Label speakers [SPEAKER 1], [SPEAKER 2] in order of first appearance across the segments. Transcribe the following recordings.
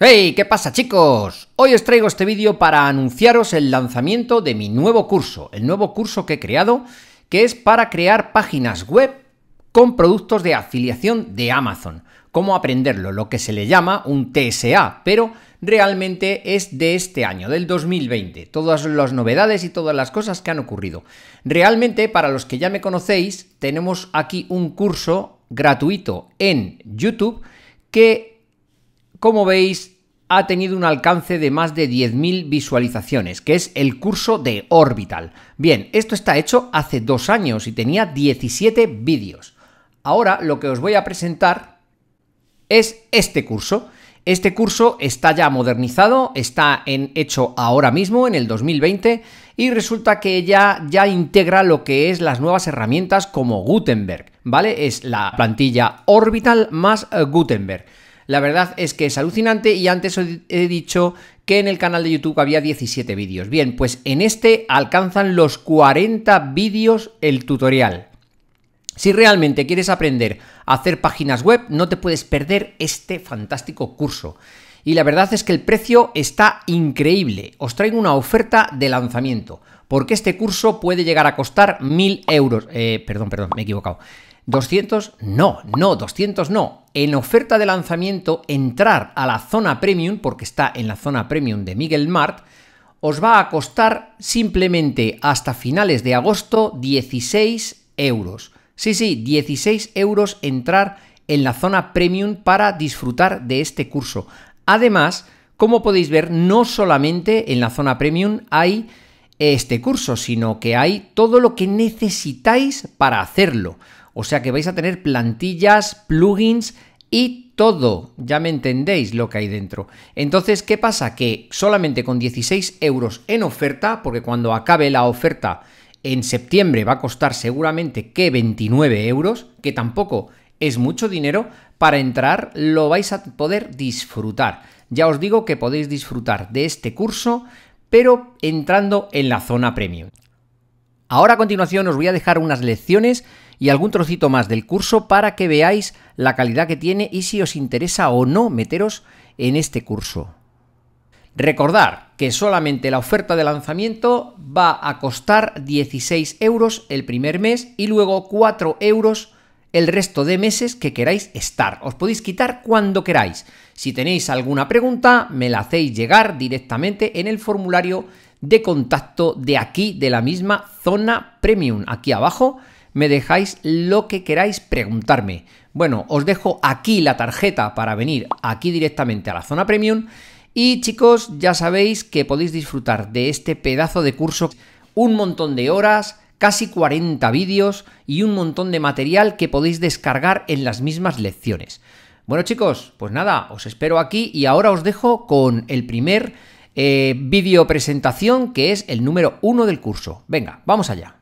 [SPEAKER 1] ¡Hey! ¿Qué pasa chicos? Hoy os traigo este vídeo para anunciaros el lanzamiento de mi nuevo curso, el nuevo curso que he creado, que es para crear páginas web con productos de afiliación de Amazon. Cómo aprenderlo, lo que se le llama un TSA, pero realmente es de este año, del 2020, todas las novedades y todas las cosas que han ocurrido. Realmente, para los que ya me conocéis, tenemos aquí un curso gratuito en YouTube que como veis, ha tenido un alcance de más de 10.000 visualizaciones, que es el curso de Orbital. Bien, esto está hecho hace dos años y tenía 17 vídeos. Ahora lo que os voy a presentar es este curso. Este curso está ya modernizado, está en, hecho ahora mismo, en el 2020, y resulta que ya, ya integra lo que es las nuevas herramientas como Gutenberg, ¿vale? Es la plantilla Orbital más eh, Gutenberg. La verdad es que es alucinante y antes os he dicho que en el canal de YouTube había 17 vídeos. Bien, pues en este alcanzan los 40 vídeos el tutorial. Si realmente quieres aprender a hacer páginas web, no te puedes perder este fantástico curso. Y la verdad es que el precio está increíble. Os traigo una oferta de lanzamiento, porque este curso puede llegar a costar 1.000 euros. Eh, perdón, perdón, me he equivocado. 200 no, no, 200 no. En oferta de lanzamiento, entrar a la zona premium, porque está en la zona premium de Miguel Mart, os va a costar simplemente hasta finales de agosto 16 euros. Sí, sí, 16 euros entrar en la zona premium para disfrutar de este curso. Además, como podéis ver, no solamente en la zona premium hay este curso, sino que hay todo lo que necesitáis para hacerlo. O sea que vais a tener plantillas, plugins y todo. Ya me entendéis lo que hay dentro. Entonces, ¿qué pasa? Que solamente con 16 euros en oferta, porque cuando acabe la oferta en septiembre va a costar seguramente que 29 euros, que tampoco es mucho dinero, para entrar lo vais a poder disfrutar. Ya os digo que podéis disfrutar de este curso, pero entrando en la zona premium. Ahora a continuación os voy a dejar unas lecciones y algún trocito más del curso para que veáis la calidad que tiene y si os interesa o no meteros en este curso. Recordar que solamente la oferta de lanzamiento va a costar 16 euros el primer mes y luego 4 euros el resto de meses que queráis estar. Os podéis quitar cuando queráis. Si tenéis alguna pregunta, me la hacéis llegar directamente en el formulario de contacto de aquí, de la misma zona premium, aquí abajo me dejáis lo que queráis preguntarme. Bueno, os dejo aquí la tarjeta para venir aquí directamente a la zona premium. Y chicos, ya sabéis que podéis disfrutar de este pedazo de curso un montón de horas, casi 40 vídeos y un montón de material que podéis descargar en las mismas lecciones. Bueno chicos, pues nada, os espero aquí y ahora os dejo con el primer eh, vídeo presentación que es el número 1 del curso. Venga, vamos allá.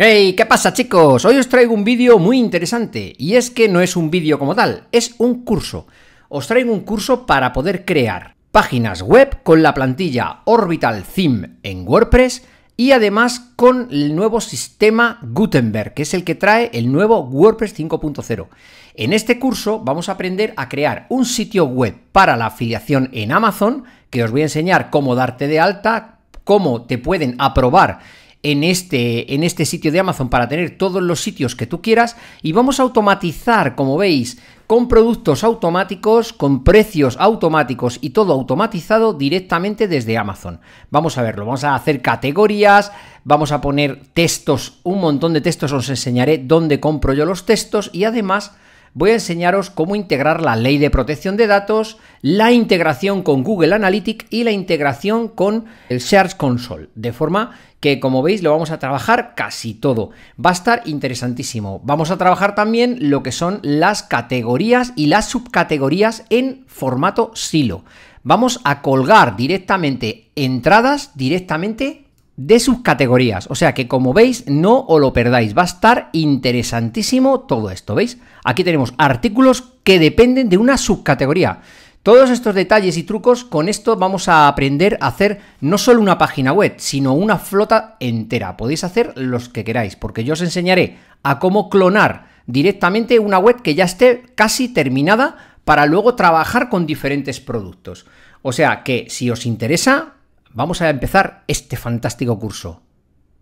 [SPEAKER 1] ¡Hey! ¿Qué pasa chicos? Hoy os traigo un vídeo muy interesante y es que no es un vídeo como tal, es un curso. Os traigo un curso para poder crear páginas web con la plantilla Orbital Theme en WordPress y además con el nuevo sistema Gutenberg, que es el que trae el nuevo WordPress 5.0. En este curso vamos a aprender a crear un sitio web para la afiliación en Amazon, que os voy a enseñar cómo darte de alta, cómo te pueden aprobar en este, en este sitio de Amazon para tener todos los sitios que tú quieras y vamos a automatizar, como veis, con productos automáticos, con precios automáticos y todo automatizado directamente desde Amazon. Vamos a verlo, vamos a hacer categorías, vamos a poner textos, un montón de textos, os enseñaré dónde compro yo los textos y además voy a enseñaros cómo integrar la ley de protección de datos, la integración con Google Analytics y la integración con el Search Console, de forma que como veis lo vamos a trabajar casi todo. Va a estar interesantísimo. Vamos a trabajar también lo que son las categorías y las subcategorías en formato silo. Vamos a colgar directamente entradas directamente de subcategorías, O sea que como veis, no os lo perdáis. Va a estar interesantísimo todo esto, ¿veis? Aquí tenemos artículos que dependen de una subcategoría. Todos estos detalles y trucos, con esto vamos a aprender a hacer no solo una página web, sino una flota entera. Podéis hacer los que queráis, porque yo os enseñaré a cómo clonar directamente una web que ya esté casi terminada para luego trabajar con diferentes productos. O sea que si os interesa, vamos a empezar este fantástico curso.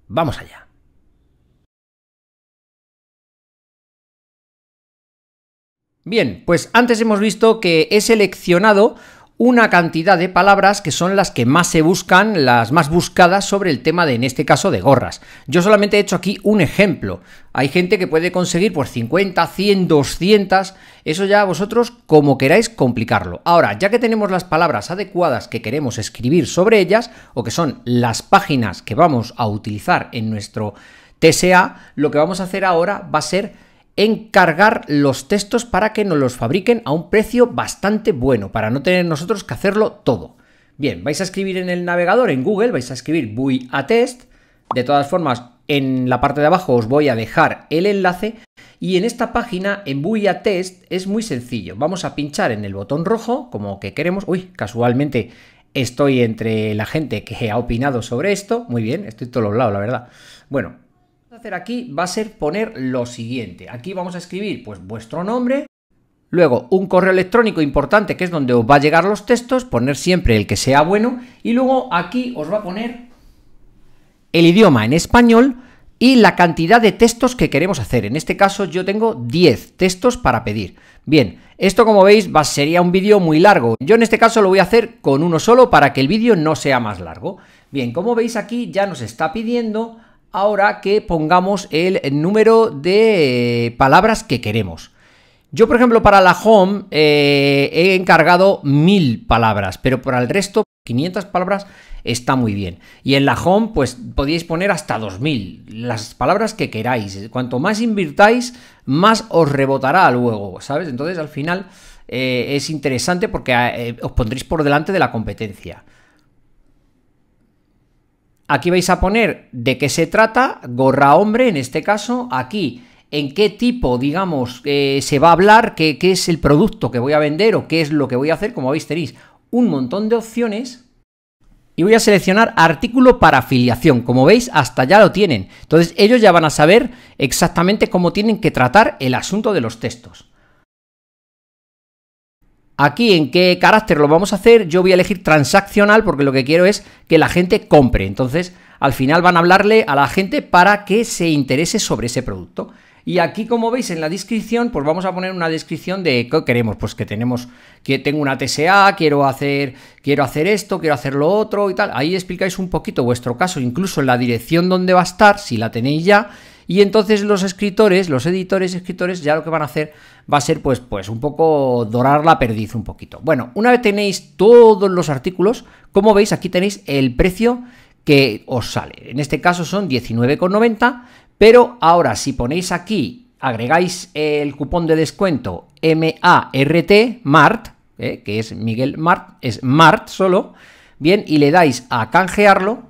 [SPEAKER 1] Vamos allá. Bien, pues antes hemos visto que he seleccionado una cantidad de palabras que son las que más se buscan, las más buscadas sobre el tema de, en este caso, de gorras. Yo solamente he hecho aquí un ejemplo. Hay gente que puede conseguir por 50, 100, 200, eso ya vosotros como queráis complicarlo. Ahora, ya que tenemos las palabras adecuadas que queremos escribir sobre ellas, o que son las páginas que vamos a utilizar en nuestro TSA, lo que vamos a hacer ahora va a ser encargar los textos para que nos los fabriquen a un precio bastante bueno, para no tener nosotros que hacerlo todo. Bien, vais a escribir en el navegador, en Google, vais a escribir bui a test. De todas formas, en la parte de abajo os voy a dejar el enlace. Y en esta página, en a Test, es muy sencillo. Vamos a pinchar en el botón rojo, como que queremos. Uy, casualmente estoy entre la gente que ha opinado sobre esto. Muy bien, estoy todos los lados, la verdad. Bueno, aquí va a ser poner lo siguiente. Aquí vamos a escribir pues vuestro nombre, luego un correo electrónico importante que es donde os va a llegar los textos, poner siempre el que sea bueno y luego aquí os va a poner el idioma en español y la cantidad de textos que queremos hacer. En este caso yo tengo 10 textos para pedir. Bien, esto como veis va, sería un vídeo muy largo. Yo en este caso lo voy a hacer con uno solo para que el vídeo no sea más largo. Bien, como veis aquí ya nos está pidiendo ahora que pongamos el número de eh, palabras que queremos. Yo, por ejemplo, para la home eh, he encargado mil palabras, pero para el resto, 500 palabras está muy bien. Y en la home, pues podéis poner hasta 2000, las palabras que queráis. Cuanto más invirtáis, más os rebotará luego, ¿sabes? Entonces, al final eh, es interesante porque os pondréis por delante de la competencia. Aquí vais a poner de qué se trata, gorra hombre en este caso, aquí en qué tipo, digamos, eh, se va a hablar, qué, qué es el producto que voy a vender o qué es lo que voy a hacer, como veis tenéis un montón de opciones y voy a seleccionar artículo para afiliación. Como veis, hasta ya lo tienen. Entonces ellos ya van a saber exactamente cómo tienen que tratar el asunto de los textos. Aquí en qué carácter lo vamos a hacer, yo voy a elegir transaccional porque lo que quiero es que la gente compre. Entonces, al final van a hablarle a la gente para que se interese sobre ese producto. Y aquí, como veis en la descripción, pues vamos a poner una descripción de qué queremos. Pues que tenemos, que tengo una TSA, quiero hacer, quiero hacer esto, quiero hacer lo otro y tal. Ahí explicáis un poquito vuestro caso, incluso en la dirección donde va a estar, si la tenéis ya, y entonces los escritores, los editores y escritores, ya lo que van a hacer va a ser pues, pues un poco dorar la perdiz un poquito. Bueno, una vez tenéis todos los artículos, como veis aquí tenéis el precio que os sale. En este caso son 19,90, pero ahora si ponéis aquí, agregáis el cupón de descuento MART, MART, eh, que es Miguel Mart, es Mart solo, bien, y le dais a canjearlo,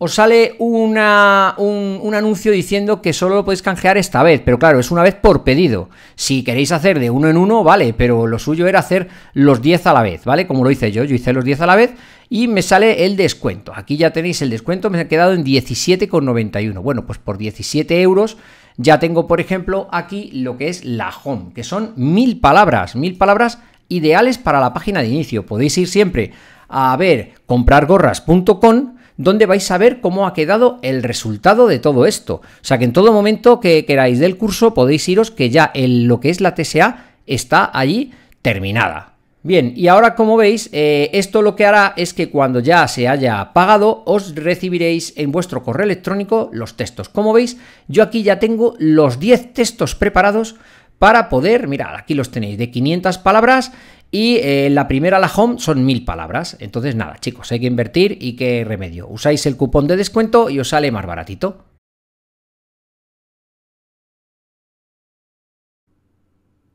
[SPEAKER 1] os sale un, un, anuncio diciendo que solo lo podéis canjear esta vez, pero claro, es una vez por pedido. Si queréis hacer de uno en uno, vale, pero lo suyo era hacer los 10 a la vez, ¿vale? Como lo hice yo, yo hice los 10 a la vez y me sale el descuento. Aquí ya tenéis el descuento, me ha quedado en 17,91. Bueno, pues por 17 euros ya tengo, por ejemplo, aquí lo que es la home, que son mil palabras, mil palabras ideales para la página de inicio. Podéis ir siempre a ver comprargorras.com donde vais a ver cómo ha quedado el resultado de todo esto. O sea que en todo momento que queráis del curso podéis iros que ya lo que es la TSA está allí terminada. Bien, y ahora como veis, eh, esto lo que hará es que cuando ya se haya pagado, os recibiréis en vuestro correo electrónico los textos. Como veis, yo aquí ya tengo los 10 textos preparados para poder, mirar aquí los tenéis de 500 palabras y eh, la primera, la home, son mil palabras. Entonces, nada, chicos, hay que invertir y qué remedio. Usáis el cupón de descuento y os sale más baratito.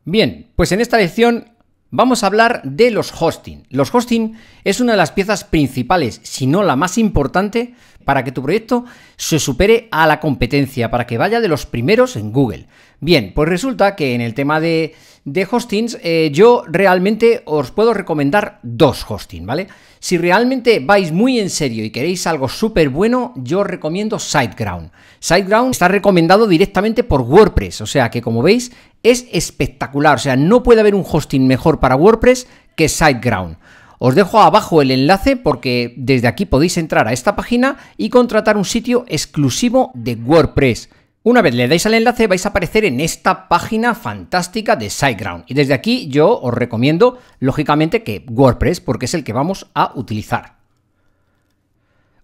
[SPEAKER 1] Bien, pues en esta lección vamos a hablar de los hosting. Los hosting es una de las piezas principales, si no la más importante, para que tu proyecto se supere a la competencia, para que vaya de los primeros en Google. Bien, pues resulta que en el tema de, de hostings, eh, yo realmente os puedo recomendar dos hostings, ¿vale? Si realmente vais muy en serio y queréis algo súper bueno, yo os recomiendo SiteGround. SiteGround está recomendado directamente por WordPress, o sea que como veis es espectacular, o sea, no puede haber un hosting mejor para WordPress que SiteGround. Os dejo abajo el enlace porque desde aquí podéis entrar a esta página y contratar un sitio exclusivo de WordPress una vez le dais al enlace vais a aparecer en esta página fantástica de SiteGround y desde aquí yo os recomiendo lógicamente que WordPress porque es el que vamos a utilizar.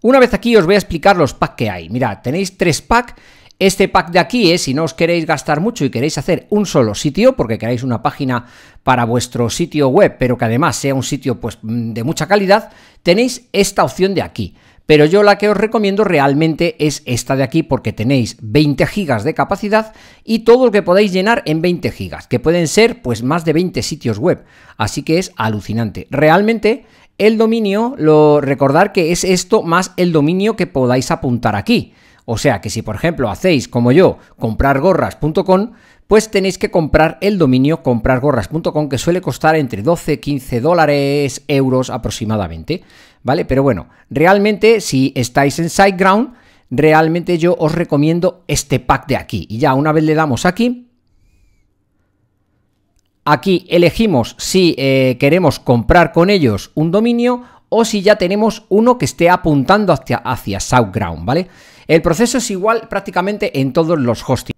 [SPEAKER 1] Una vez aquí os voy a explicar los packs que hay. Mirad, tenéis tres packs. Este pack de aquí es si no os queréis gastar mucho y queréis hacer un solo sitio porque queráis una página para vuestro sitio web pero que además sea un sitio pues mm, de mucha calidad, tenéis esta opción de aquí pero yo la que os recomiendo realmente es esta de aquí porque tenéis 20 gigas de capacidad y todo lo que podéis llenar en 20 gigas, que pueden ser pues más de 20 sitios web, así que es alucinante. Realmente el dominio, lo recordar que es esto más el dominio que podáis apuntar aquí. O sea que si por ejemplo hacéis como yo comprargorras.com, pues tenéis que comprar el dominio comprargorras.com que suele costar entre 12 15 dólares, euros aproximadamente, ¿vale? Pero bueno, realmente si estáis en SiteGround, realmente yo os recomiendo este pack de aquí. Y ya una vez le damos aquí, aquí elegimos si eh, queremos comprar con ellos un dominio o si ya tenemos uno que esté apuntando hacia, hacia SiteGround, ¿vale? El proceso es igual prácticamente en todos los hostings.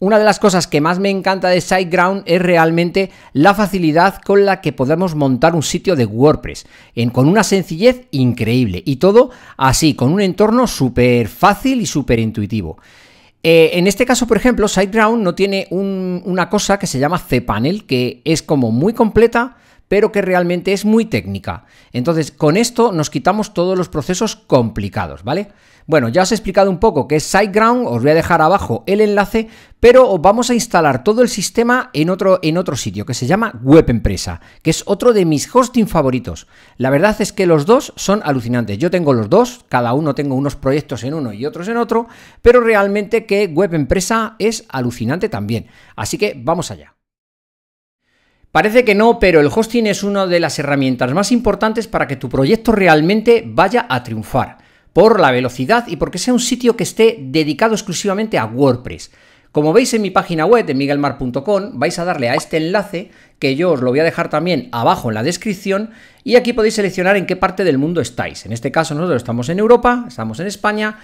[SPEAKER 1] Una de las cosas que más me encanta de SiteGround es realmente la facilidad con la que podemos montar un sitio de WordPress, con una sencillez increíble y todo así, con un entorno súper fácil y súper intuitivo. Eh, en este caso, por ejemplo, SiteGround no tiene una cosa que se llama cPanel, que es como muy completa, pero que realmente es muy técnica. Entonces, con esto nos quitamos todos los procesos complicados, ¿vale? Bueno, ya os he explicado un poco qué es SiteGround, os voy a dejar abajo el enlace, pero vamos a instalar todo el sistema en otro, en otro sitio que se llama Web Empresa, que es otro de mis hosting favoritos. La verdad es que los dos son alucinantes. Yo tengo los dos, cada uno tengo unos proyectos en uno y otros en otro, pero realmente que Web Empresa es alucinante también. Así que vamos allá. Parece que no, pero el hosting es una de las herramientas más importantes para que tu proyecto realmente vaya a triunfar, por la velocidad y porque sea un sitio que esté dedicado exclusivamente a WordPress. Como veis en mi página web, de miguelmar.com, vais a darle a este enlace, que yo os lo voy a dejar también abajo en la descripción, y aquí podéis seleccionar en qué parte del mundo estáis. En este caso nosotros estamos en Europa, estamos en España,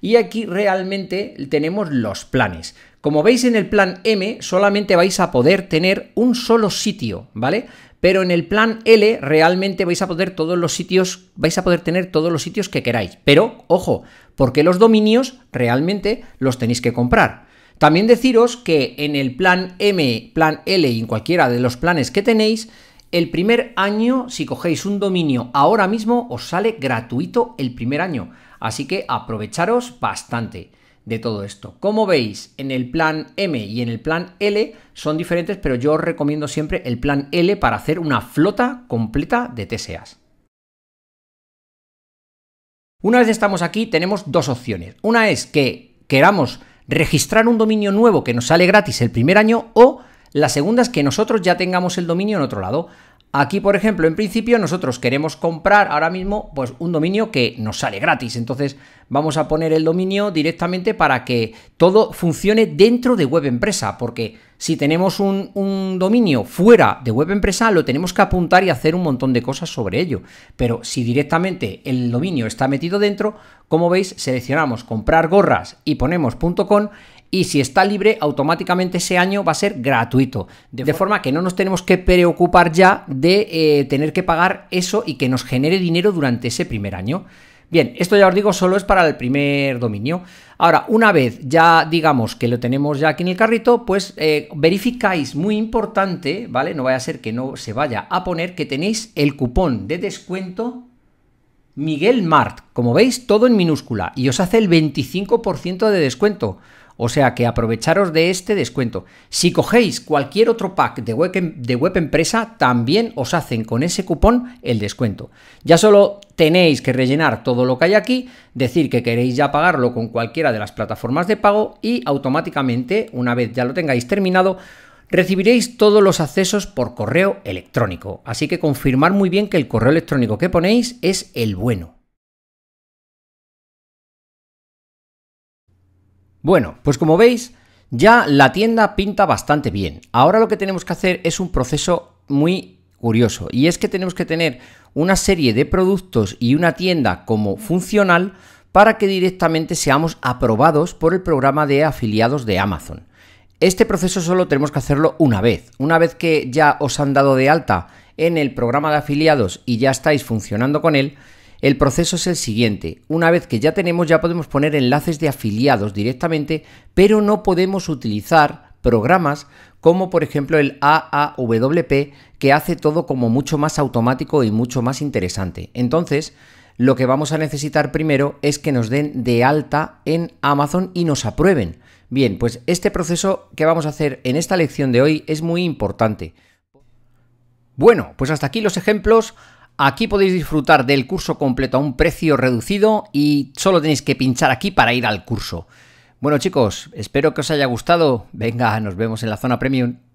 [SPEAKER 1] y aquí realmente tenemos los planes. Como veis en el plan M solamente vais a poder tener un solo sitio, ¿vale? Pero en el plan L realmente vais a poder todos los sitios, vais a poder tener todos los sitios que queráis. Pero ojo, porque los dominios realmente los tenéis que comprar. También deciros que en el plan M, plan L y en cualquiera de los planes que tenéis, el primer año, si cogéis un dominio ahora mismo, os sale gratuito el primer año. Así que aprovecharos bastante de todo esto. Como veis, en el plan M y en el plan L son diferentes, pero yo os recomiendo siempre el plan L para hacer una flota completa de TSAs. Una vez estamos aquí, tenemos dos opciones. Una es que queramos registrar un dominio nuevo que nos sale gratis el primer año o la segunda es que nosotros ya tengamos el dominio en otro lado. Aquí, por ejemplo, en principio nosotros queremos comprar ahora mismo pues un dominio que nos sale gratis. Entonces vamos a poner el dominio directamente para que todo funcione dentro de web empresa, porque si tenemos un, dominio fuera de web empresa, lo tenemos que apuntar y hacer un montón de cosas sobre ello. Pero si directamente el dominio está metido dentro, como veis, seleccionamos comprar gorras y ponemos .com y si está libre, automáticamente ese año va a ser gratuito. De, forma que no nos tenemos que preocupar ya de eh, tener que pagar eso y que nos genere dinero durante ese primer año. Bien, esto ya os digo, solo es para el primer dominio. Ahora, una vez ya digamos que lo tenemos ya aquí en el carrito, pues eh, verificáis, muy importante, ¿vale? No vaya a ser que no se vaya a poner que tenéis el cupón de descuento Miguel Mart, como veis, todo en minúscula, y os hace el 25% de descuento. O sea que aprovecharos de este descuento. Si cogéis cualquier otro pack de web, em, de empresa, también os hacen con ese cupón el descuento. Ya solo tenéis que rellenar todo lo que hay aquí, decir que queréis ya pagarlo con cualquiera de las plataformas de pago y automáticamente, una vez ya lo tengáis terminado, recibiréis todos los accesos por correo electrónico. Así que confirmar muy bien que el correo electrónico que ponéis es el bueno. Bueno, pues como veis, ya la tienda pinta bastante bien. Ahora lo que tenemos que hacer es un proceso muy curioso y es que tenemos que tener una serie de productos y una tienda como funcional para que directamente seamos aprobados por el programa de afiliados de Amazon. Este proceso solo tenemos que hacerlo una vez. Una vez que ya os han dado de alta en el programa de afiliados y ya estáis funcionando con él, el proceso es el siguiente. Una vez que ya tenemos, ya podemos poner enlaces de afiliados directamente, pero no podemos utilizar programas como por ejemplo el AAWP que hace todo como mucho más automático y mucho más interesante. Entonces, lo que vamos a necesitar primero es que nos den de alta en Amazon y nos aprueben. Bien, pues este proceso que vamos a hacer en esta lección de hoy es muy importante. Bueno, pues hasta aquí los ejemplos. Aquí podéis disfrutar del curso completo a un precio reducido y solo tenéis que pinchar aquí para ir al curso. Bueno chicos, espero que os haya gustado. Venga, nos vemos en la zona premium.